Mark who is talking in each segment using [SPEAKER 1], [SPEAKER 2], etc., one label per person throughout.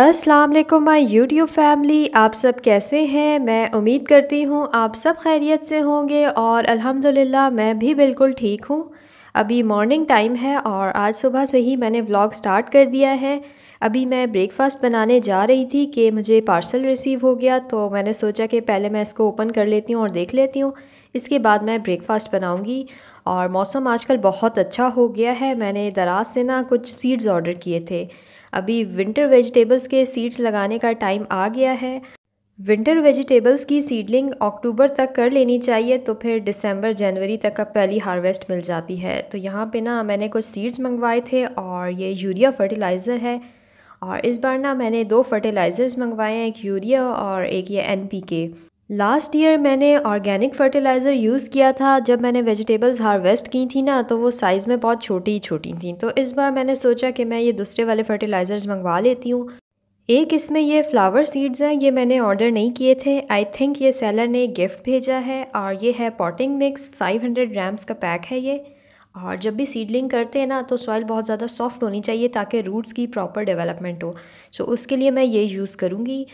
[SPEAKER 1] अस्सलाम वालेकुम my YouTube family आप सब कैसे हैं मैं उम्मीद करती हूँ आप सब खैरियत से होंगे और अल्हम्दुलिल्लाह मैं भी बिल्कुल ठीक हूँ अभी मॉर्निंग टाइम है और आज सुबह से ही मैंने व्लॉग स्टार्ट कर दिया है अभी मैं ब्रेकफास्ट बनाने जा रही थी कि मुझे पार्सल रिसीव हो गया तो मैंने सोचा कि पहले मैं इसको ओपन कर लेती हूँ और देख लेती हूँ इसके बाद मैं ब्रेकफास्ट बनाऊँगी और मौसम आजकल बहुत अच्छा हो गया है मैंने दराज से ना कुछ सीड्स ऑर्डर किए थे अभी विंटर वेजिटेबल्स के सीड्स लगाने का टाइम आ गया है विंटर वेजिटेबल्स की सीडलिंग अक्टूबर तक कर लेनी चाहिए तो फिर दिसंबर जनवरी तक का पहली हार्वेस्ट मिल जाती है तो यहाँ पे ना मैंने कुछ सीड्स मंगवाए थे और ये यूरिया फर्टिलाइज़र है और इस बार ना मैंने दो फर्टिलाइज़र्स मंगवाए हैं एक यूरिया और एक ये N P K last year मैंने ऑर्गेनिक फर्टिलाइज़र यूज़ किया था जब मैंने वेजिटेबल्स हार्वेस्ट की थी ना तो वो साइज़ में बहुत छोटी ही छोटी थी तो इस बार मैंने सोचा कि मैं ये दूसरे वाले फर्टिलाइज़र्स मंगवा लेती हूँ एक इसमें ये फ्लावर सीड्स हैं ये मैंने ऑर्डर नहीं किए थे आई थिंक ये सेलर ने गिफ्ट भेजा है और ये है पॉटिंग मिक्स 500 ग्राम्स का पैक है ये और जब भी सीडलिंग करते हैं ना तो सॉइल बहुत ज़्यादा सॉफ्ट होनी चाहिए ताकि रूट्स की प्रॉपर डेवलपमेंट हो सो so, उसके लिए मैं ये यूज़ करूँगी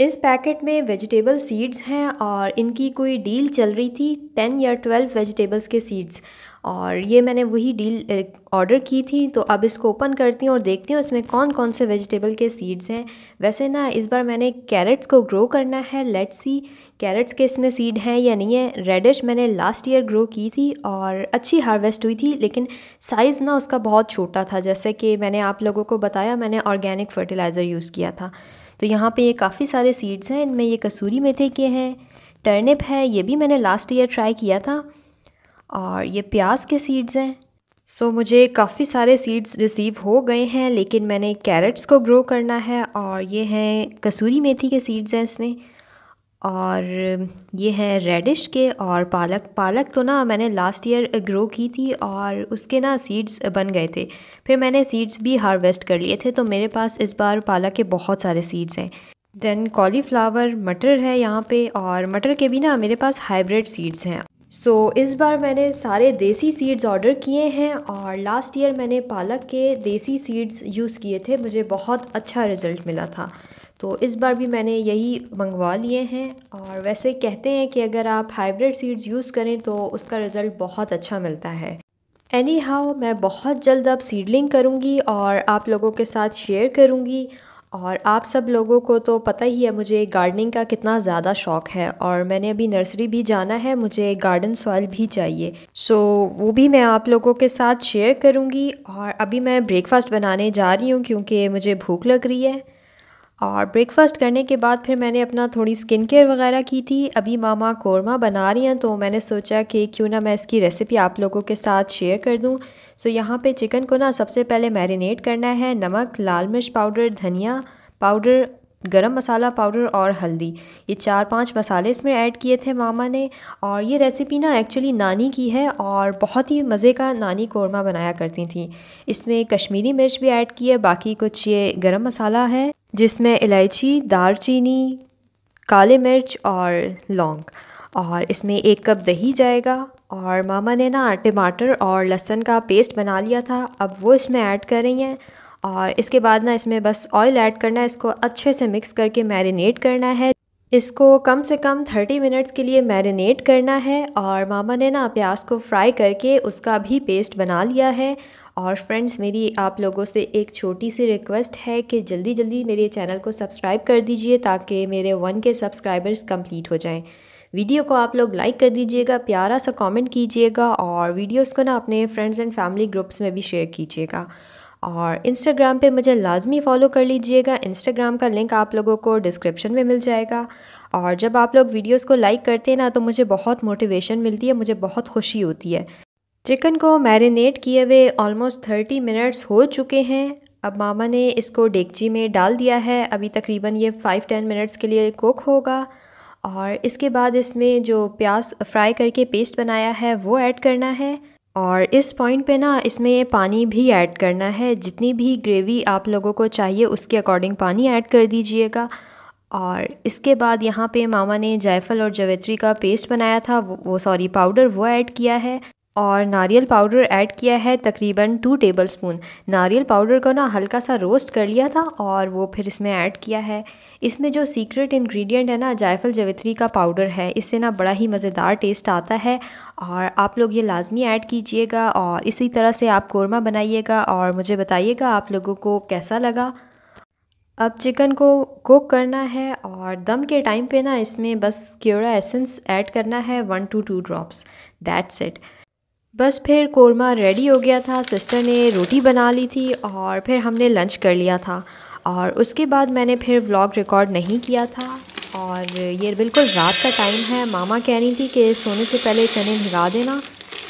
[SPEAKER 1] इस पैकेट में वेजिटेबल सीड्स हैं और इनकी कोई डील चल रही थी टेन या ट्वेल्व वेजिटेबल्स के सीड्स और ये मैंने वही डील ऑर्डर की थी तो अब इसको ओपन करती हूँ और देखती हूँ इसमें कौन कौन से वेजिटेबल के सीड्स हैं वैसे ना इस बार मैंने कैरेट्स को ग्रो करना है लेट्स सी कैरेट्स के इसमें सीड हैं या नहीं है रेडिश मैंने लास्ट ईयर ग्रो की थी और अच्छी हार्वेस्ट हुई थी लेकिन साइज़ ना उसका बहुत छोटा था जैसे कि मैंने आप लोगों को बताया मैंने ऑर्गेनिक फर्टिलाइज़र यूज़ किया था तो यहाँ पे ये काफ़ी सारे सीड्स हैं इनमें ये कसूरी मेथी के हैं टर्निप है ये भी मैंने लास्ट ईयर ट्राई किया था और ये प्याज के सीड्स हैं सो so, मुझे काफ़ी सारे सीड्स रिसीव हो गए हैं लेकिन मैंने कैरेट्स को ग्रो करना है और ये हैं कसूरी मेथी के सीड्स हैं इसमें और ये है रेडिश के और पालक पालक तो ना मैंने लास्ट ईयर ग्रो की थी और उसके ना सीड्स बन गए थे फिर मैंने सीड्स भी हार्वेस्ट कर लिए थे तो मेरे पास इस बार पालक के बहुत सारे सीड्स हैं देन कॉलीफ्लावर मटर है यहाँ पे और मटर के भी ना मेरे पास हाइब्रिड सीड्स हैं सो so, इस बार मैंने सारे देसी सीड्स ऑर्डर किए हैं और लास्ट ईयर मैंने पालक के देसी सीड्स यूज़ किए थे मुझे बहुत अच्छा रिज़ल्ट मिला था तो इस बार भी मैंने यही मंगवा लिए हैं और वैसे कहते हैं कि अगर आप हाइब्रिड सीड्स यूज़ करें तो उसका रिज़ल्ट बहुत अच्छा मिलता है एनी हाउ मैं बहुत जल्द अब सीडलिंग करूँगी और आप लोगों के साथ शेयर करूँगी और आप सब लोगों को तो पता ही है मुझे गार्डनिंग का कितना ज़्यादा शौक़ है और मैंने अभी नर्सरी भी जाना है मुझे गार्डन सॉइल भी चाहिए सो so, वो भी मैं आप लोगों के साथ शेयर करूँगी और अभी मैं ब्रेकफ़ास्ट बनाने जा रही हूँ क्योंकि मुझे भूख लग रही है और ब्रेकफ़ास्ट करने के बाद फिर मैंने अपना थोड़ी स्किन केयर वगैरह की थी अभी मामा कौरमा बना रही हैं तो मैंने सोचा कि क्यों ना मैं इसकी रेसिपी आप लोगों के साथ शेयर कर दूं सो यहाँ पे चिकन को ना सबसे पहले मैरिनेट करना है नमक लाल मिर्च पाउडर धनिया पाउडर गरम मसाला पाउडर और हल्दी ये चार पांच मसाले इसमें ऐड किए थे मामा ने और ये रेसिपी ना एक्चुअली नानी की है और बहुत ही मज़े का नानी कौरमा बनाया करती थी इसमें कश्मीरी मिर्च भी ऐड की है बाकी कुछ ये गरम मसाला है जिसमें इलायची दालचीनी काली मिर्च और लौंग और इसमें एक कप दही जाएगा और मामा ने ना टमाटर और लहसुन का पेस्ट बना लिया था अब वो इसमें ऐड कर रही हैं और इसके बाद ना इसमें बस ऑयल ऐड करना है इसको अच्छे से मिक्स करके मैरिनेट करना है इसको कम से कम 30 मिनट्स के लिए मैरिनेट करना है और मामा ने ना प्याज को फ्राई करके उसका भी पेस्ट बना लिया है और फ्रेंड्स मेरी आप लोगों से एक छोटी सी रिक्वेस्ट है कि जल्दी जल्दी मेरे चैनल को सब्सक्राइब कर दीजिए ताकि मेरे वन के सब्सक्राइबर्स कंप्लीट हो जाएं वीडियो को आप लोग लाइक कर दीजिएगा प्यारा सा कमेंट कीजिएगा और वीडियोस को ना अपने फ्रेंड्स एंड फैमिली ग्रुप्स में भी शेयर कीजिएगा और इंस्टाग्राम पे मुझे लाजमी फॉलो कर लीजिएगा इंस्टाग्राम का लिंक आप लोगों को डिस्क्रिप्शन में मिल जाएगा और जब आप लोग वीडियोस को लाइक करते हैं ना तो मुझे बहुत मोटिवेशन मिलती है मुझे बहुत खुशी होती है चिकन को मैरिनेट किए हुए ऑलमोस्ट थर्टी मिनट्स हो चुके हैं अब मामा ने इसको डेगची में डाल दिया है अभी तकरीबन ये फ़ाइव टेन मिनट्स के लिए कुक होगा और इसके बाद इसमें जो प्याज फ्राई करके पेस्ट बनाया है वो ऐड करना है और इस पॉइंट पे ना इसमें पानी भी ऐड करना है जितनी भी ग्रेवी आप लोगों को चाहिए उसके अकॉर्डिंग पानी ऐड कर दीजिएगा और इसके बाद यहाँ पे मामा ने जायफल और जवेत्री का पेस्ट बनाया था वो, वो सॉरी पाउडर वो ऐड किया है और नारियल पाउडर ऐड किया है तकरीबन टू टेबल स्पून नारियल पाउडर को ना हल्का सा रोस्ट कर लिया था और वो फिर इसमें ऐड किया है इसमें जो सीक्रेट इंग्रेडिएंट है ना जायफल जवित्री का पाउडर है इससे ना बड़ा ही मज़ेदार टेस्ट आता है और आप लोग ये लाजमी ऐड कीजिएगा और इसी तरह से आप कौरमा बनाइएगा और मुझे बताइएगा आप लोगों को कैसा लगा अब चिकन को कुक करना है और दम के टाइम पर ना इसमें बस क्योरा एसेंस ऐड करना है one two two drops that's it बस फिर कोरमा रेडी हो गया था सिस्टर ने रोटी बना ली थी और फिर हमने लंच कर लिया था और उसके बाद मैंने फिर व्लॉग रिकॉर्ड नहीं किया था और ये बिल्कुल रात का टाइम है मामा कह रही थी कि सोने से पहले चने भिगा देना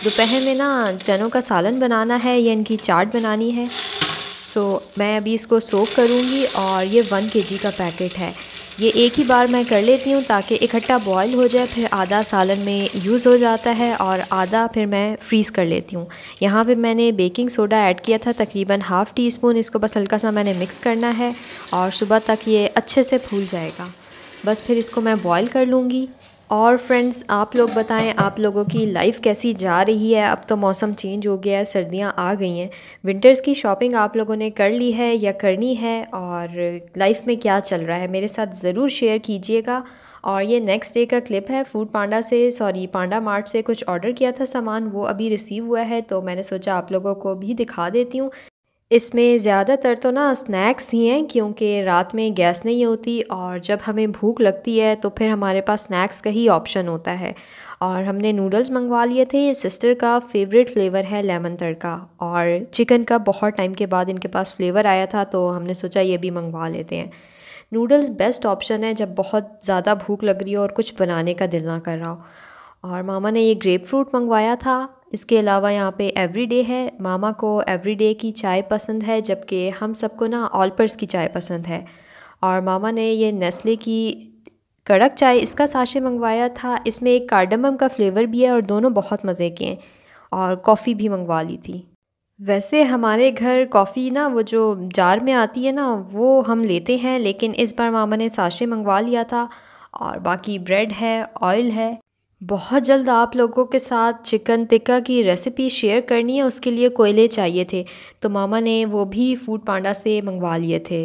[SPEAKER 1] दोपहर में ना चनों का सालन बनाना है या इनकी चाट बनानी है सो मैं अभी इसको सोख करूँगी और ये वन के का पैकेट है ये एक ही बार मैं कर लेती हूँ ताकि इकट्ठा बॉयल हो जाए फिर आधा सालन में यूज़ हो जाता है और आधा फिर मैं फ्रीज़ कर लेती हूँ यहाँ पे मैंने बेकिंग सोडा ऐड किया था तकरीबन हाफ़ टी स्पून इसको बस हल्का सा मैंने मिक्स करना है और सुबह तक ये अच्छे से फूल जाएगा बस फिर इसको मैं बॉयल कर लूँगी और फ्रेंड्स आप लोग बताएं आप लोगों की लाइफ कैसी जा रही है अब तो मौसम चेंज हो गया है सर्दियां आ गई हैं विंटर्स की शॉपिंग आप लोगों ने कर ली है या करनी है और लाइफ में क्या चल रहा है मेरे साथ ज़रूर शेयर कीजिएगा और ये नेक्स्ट डे का क्लिप है फूड पांडा से सॉरी पांडा मार्ट से कुछ ऑर्डर किया था सामान वो अभी रिसीव हुआ है तो मैंने सोचा आप लोगों को भी दिखा देती हूँ इसमें ज़्यादातर तो ना स्नैक्स ही हैं क्योंकि रात में गैस नहीं होती और जब हमें भूख लगती है तो फिर हमारे पास स्नैक्स का ही ऑप्शन होता है और हमने नूडल्स मंगवा लिए थे सिस्टर का फेवरेट फ्लेवर है लेमन तड़का और चिकन का बहुत टाइम के बाद इनके पास फ्लेवर आया था तो हमने सोचा ये भी मंगवा लेते हैं नूडल्स बेस्ट ऑप्शन है जब बहुत ज़्यादा भूख लग रही हो और कुछ बनाने का दिल ना कर रहा हो और मामा ने ये ग्रेप फ्रूट मंगवाया था इसके अलावा यहाँ पे एवरीडे है मामा को एवरीडे की चाय पसंद है जबकि हम सबको ना ऑलपर्स की चाय पसंद है और मामा ने ये नेस्ले की कड़क चाय इसका साशे मंगवाया था इसमें एक कार्डमम का फ्लेवर भी है और दोनों बहुत मज़े के हैं और कॉफ़ी भी मंगवा ली थी वैसे हमारे घर कॉफ़ी ना वो जो जार में आती है ना वो हम लेते हैं लेकिन इस बार मामा ने साशे मंगवा लिया था और बाकी ब्रेड है ऑयल है बहुत जल्द आप लोगों के साथ चिकन टिक्का की रेसिपी शेयर करनी है उसके लिए कोयले चाहिए थे तो मामा ने वो भी फूड पांडा से मंगवा लिए थे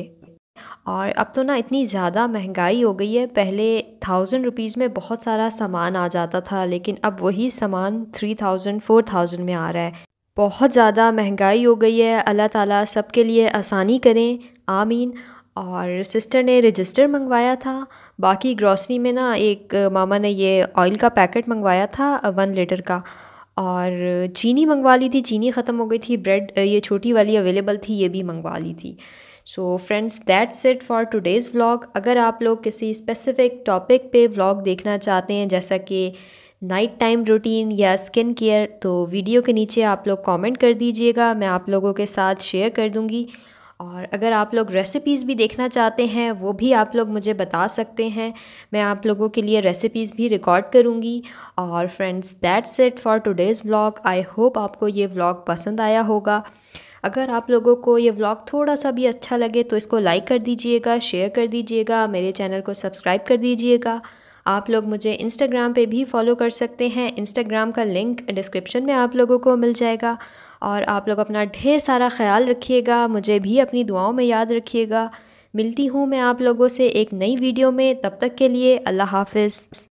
[SPEAKER 1] और अब तो ना इतनी ज़्यादा महंगाई हो गई है पहले थाउजेंड रुपीज़ में बहुत सारा सामान आ जाता था लेकिन अब वही सामान थ्री थाउजेंड फोर थाउजेंड में आ रहा है बहुत ज़्यादा महंगाई हो गई है अल्लाह ताला सबके लिए आसानी करें आमीन और सिस्टर ने रजिस्टर मंगवाया था बाकी ग्रॉसरी में ना एक मामा ने ये ऑयल का पैकेट मंगवाया था वन लीटर का और चीनी मंगवा ली थी चीनी ख़त्म हो गई थी ब्रेड ये छोटी वाली अवेलेबल थी ये भी मंगवा ली थी so friends that's it for today's vlog अगर आप लोग किसी स्पेसिफ़िक टॉपिक पे व्लॉग देखना चाहते हैं जैसा कि नाइट टाइम रूटीन या स्किन केयर तो वीडियो के नीचे आप लोग कमेंट कर दीजिएगा मैं आप लोगों के साथ शेयर कर दूँगी और अगर आप लोग रेसिपीज़ भी देखना चाहते हैं वो भी आप लोग मुझे बता सकते हैं मैं आप लोगों के लिए रेसिपीज़ भी रिकॉर्ड करूँगी और friends that's it for today's vlog I hope आपको ये व्लॉग पसंद आया होगा अगर आप लोगों को ये व्लॉग थोड़ा सा भी अच्छा लगे तो इसको लाइक कर दीजिएगा शेयर कर दीजिएगा मेरे चैनल को सब्सक्राइब कर दीजिएगा आप लोग मुझे इंस्टाग्राम पे भी फॉलो कर सकते हैं इंस्टाग्राम का लिंक डिस्क्रिप्शन में आप लोगों को मिल जाएगा और आप लोग अपना ढेर सारा ख्याल रखिएगा मुझे भी अपनी दुआओं में याद रखिएगा मिलती हूँ मैं आप लोगों से एक नई वीडियो में तब तक के लिए अल्लाह हाफिज़